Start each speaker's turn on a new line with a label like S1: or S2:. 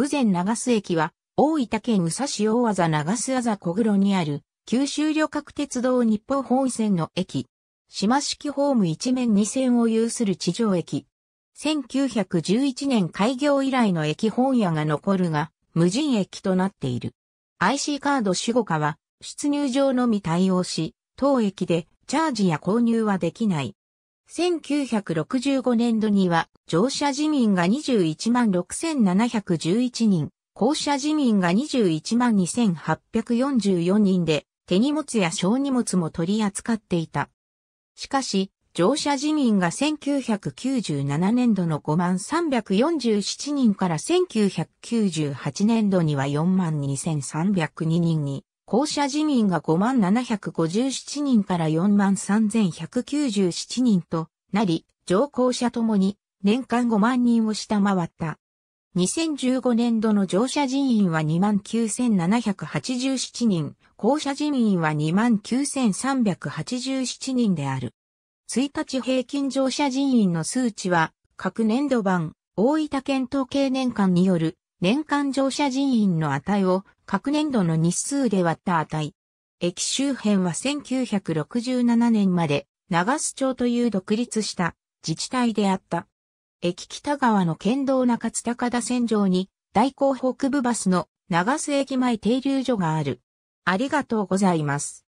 S1: 豊前長洲駅は、大分県宇佐市大
S2: 和長洲あざ小黒にある、九州旅客鉄道日報本線の駅。島式ホーム一面二線を有する地上駅。1911年開業以来の駅本屋が残るが、無人駅となっている。IC カード守護課は、出入場のみ対応し、当駅でチャージや購入はできない。1965年度には乗車自民が21 6711人、降車自民が21 2844人で手荷物や小荷物も取り扱っていた。しかし、乗車自民が1997年度の5 347人から1998年度には4 2302人に校舎人員が5757人から43197人となり、上校舎ともに年間5万人を下回った。2015年度の乗車人員は29,787人、校舎人員は29,387人である。1日平均乗車人員の数値は、各年度版、大分県統計年間による年間乗車人員の値を各年度の日数で割った値。駅周辺は1967年まで長須町という独立した自治体であった。駅北側の県道中津高田線上に大港北部バスの長須駅前停留所
S1: がある。ありがとうございます。